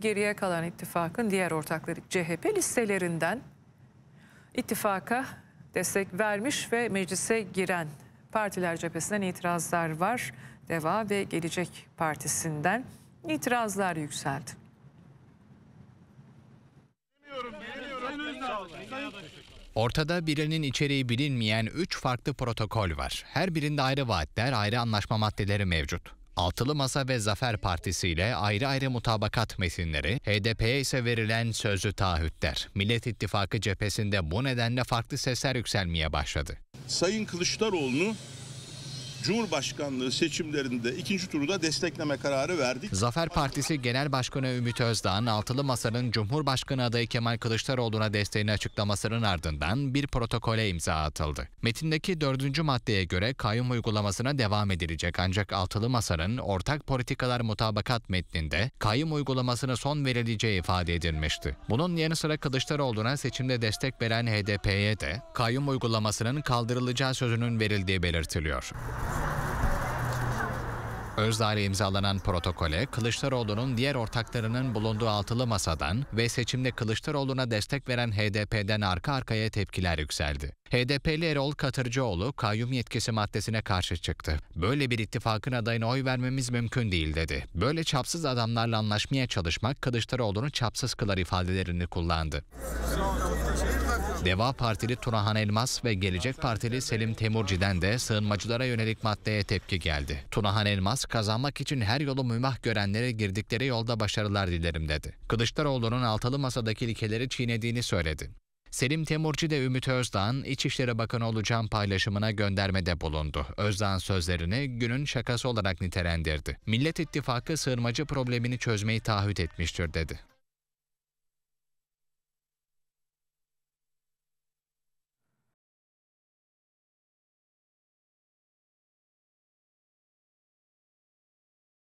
Geriye kalan ittifakın diğer ortakları CHP listelerinden ittifaka destek vermiş ve meclise giren partiler cephesinden itirazlar var. DEVA ve Gelecek Partisi'nden itirazlar yükseldi. Ortada birinin içeriği bilinmeyen 3 farklı protokol var. Her birinde ayrı vaatler, ayrı anlaşma maddeleri mevcut. Altılı Masa ve Zafer Partisi ile ayrı ayrı mutabakat metinleri, HDP'ye ise verilen sözlü taahhütler. Millet İttifakı cephesinde bu nedenle farklı sesler yükselmeye başladı. Sayın Kılıçdaroğlu'nu Cumhurbaşkanlığı seçimlerinde ikinci turu da destekleme kararı verdik. Zafer Partisi Genel Başkanı Ümit Özdağ'ın altılı masanın Cumhurbaşkanı adayı Kemal Kılıçdaroğlu'na desteğini açıklamasının ardından bir protokole imza atıldı. Metindeki dördüncü maddeye göre kayyum uygulamasına devam edilecek ancak altılı masanın ortak politikalar mutabakat metninde kayyum uygulamasına son verileceği ifade edilmişti. Bunun yanı sıra Kılıçdaroğlu'na seçimde destek veren HDP'ye de kayyum uygulamasının kaldırılacağı sözünün verildiği belirtiliyor. Özdağ ile imzalanan protokole Kılıçdaroğlu'nun diğer ortaklarının bulunduğu altılı masadan ve seçimde Kılıçdaroğlu'na destek veren HDP'den arka arkaya tepkiler yükseldi. HDP'li Erol Katırcıoğlu kayyum yetkisi maddesine karşı çıktı. Böyle bir ittifakın adayına oy vermemiz mümkün değil dedi. Böyle çapsız adamlarla anlaşmaya çalışmak Kılıçdaroğlu'nu çapsız kılar ifadelerini kullandı. Deva Partili Turahan Elmas ve Gelecek Partili Selim Temurci'den de sığınmacılara yönelik maddeye tepki geldi. Turahan Elmas kazanmak için her yolu mümah görenlere girdikleri yolda başarılar dilerim dedi. Kılıçdaroğlu'nun altılı masadaki ilkeleri çiğnediğini söyledi. Selim Temurci de Ümit Özdağ'ın İçişleri Bakanı olacağım paylaşımına göndermede bulundu. Özdağ'ın sözlerini günün şakası olarak nitelendirdi. Millet İttifakı sığırmacı problemini çözmeyi taahhüt etmiştir dedi.